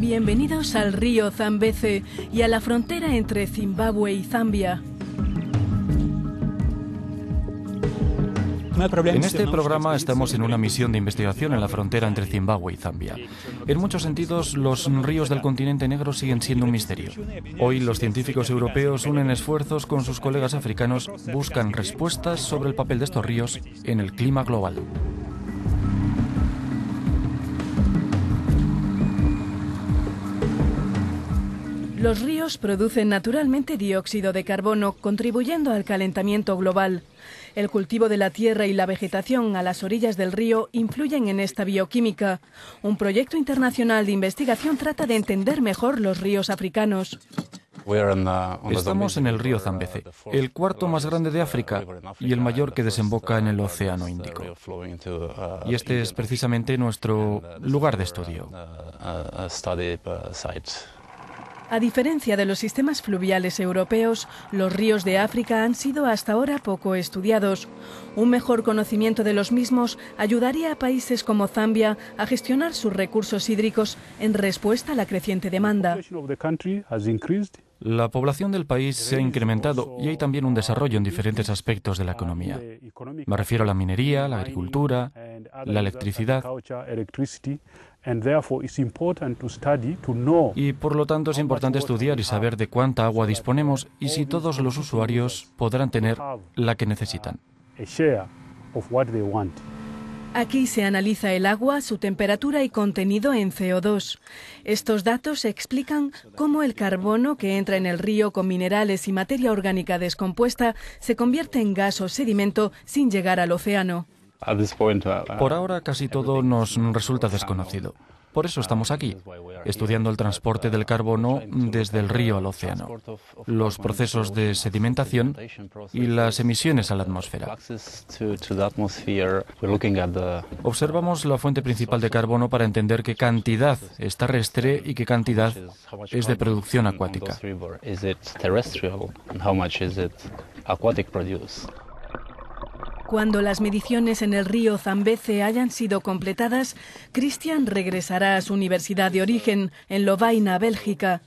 Bienvenidos al río Zambeze y a la frontera entre Zimbabue y Zambia, En este programa estamos en una misión de investigación en la frontera entre Zimbabue y Zambia. En muchos sentidos, los ríos del continente negro siguen siendo un misterio. Hoy los científicos europeos unen esfuerzos con sus colegas africanos, buscan respuestas sobre el papel de estos ríos en el clima global. Los ríos producen naturalmente dióxido de carbono, contribuyendo al calentamiento global. El cultivo de la tierra y la vegetación a las orillas del río influyen en esta bioquímica. Un proyecto internacional de investigación trata de entender mejor los ríos africanos. Estamos en el río Zambeze, el cuarto más grande de África y el mayor que desemboca en el Océano Índico. Y este es precisamente nuestro lugar de estudio. A diferencia de los sistemas fluviales europeos, los ríos de África han sido hasta ahora poco estudiados. Un mejor conocimiento de los mismos ayudaría a países como Zambia a gestionar sus recursos hídricos en respuesta a la creciente demanda. La población del país se ha incrementado y hay también un desarrollo en diferentes aspectos de la economía. Me refiero a la minería, la agricultura, la electricidad. Y por lo tanto es importante estudiar y saber de cuánta agua disponemos y si todos los usuarios podrán tener la que necesitan. Uh, Aquí se analiza el agua, su temperatura y contenido en CO2. Estos datos explican cómo el carbono que entra en el río con minerales y materia orgánica descompuesta se convierte en gas o sedimento sin llegar al océano. Uh, uh, Por ahora casi todo nos resulta desconocido. Por eso estamos aquí, estudiando el transporte del carbono desde el río al océano, los procesos de sedimentación y las emisiones a la atmósfera. Observamos la fuente principal de carbono para entender qué cantidad es terrestre y qué cantidad es de producción acuática. Cuando las mediciones en el río Zambeze hayan sido completadas, Christian regresará a su universidad de origen, en Lovaina, Bélgica.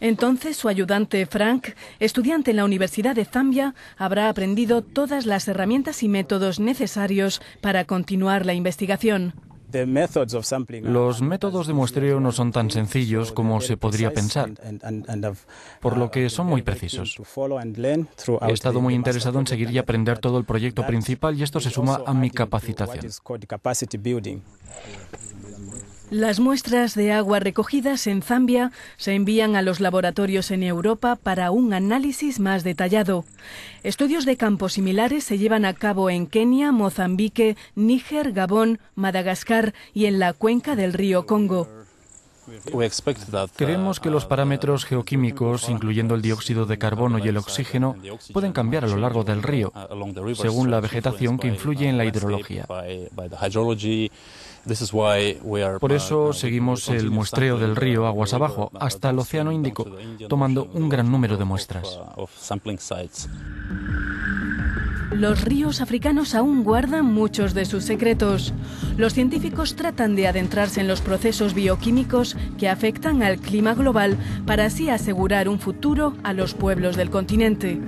Entonces su ayudante Frank, estudiante en la Universidad de Zambia, habrá aprendido todas las herramientas y métodos necesarios para continuar la investigación. Los métodos de muestreo no son tan sencillos como se podría pensar, por lo uh, que son muy precisos. He estado muy interesado en seguir y aprender todo el proyecto principal y esto se suma a mi capacitación. Las muestras de agua recogidas en Zambia se envían a los laboratorios en Europa para un análisis más detallado. Estudios de campo similares se llevan a cabo en Kenia, Mozambique, Níger, Gabón, Madagascar y en la cuenca del río Congo. Creemos que los parámetros geoquímicos, incluyendo el dióxido de carbono y el oxígeno, pueden cambiar a lo largo del río, según la vegetación que influye en la hidrología. Por eso uh, seguimos el muestreo del uh, río aguas abajo hasta el Océano Índico, tomando un gran número de uh, muestras. Los ríos africanos aún guardan muchos de sus secretos. Los científicos tratan de adentrarse en los procesos bioquímicos que afectan al clima global para así asegurar un futuro a los pueblos del continente.